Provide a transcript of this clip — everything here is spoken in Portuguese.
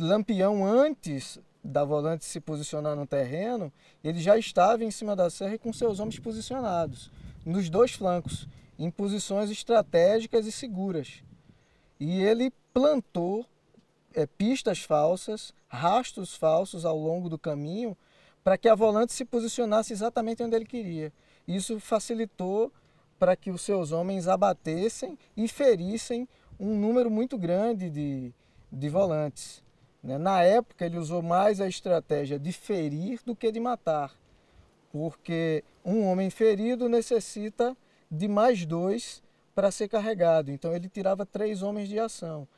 Lampião, antes da volante se posicionar no terreno, ele já estava em cima da serra e com seus homens posicionados, nos dois flancos, em posições estratégicas e seguras. E ele plantou é, pistas falsas, rastros falsos ao longo do caminho, para que a volante se posicionasse exatamente onde ele queria. Isso facilitou para que os seus homens abatessem e ferissem um número muito grande de, de volantes. Né? Na época, ele usou mais a estratégia de ferir do que de matar, porque um homem ferido necessita de mais dois para ser carregado. Então, ele tirava três homens de ação.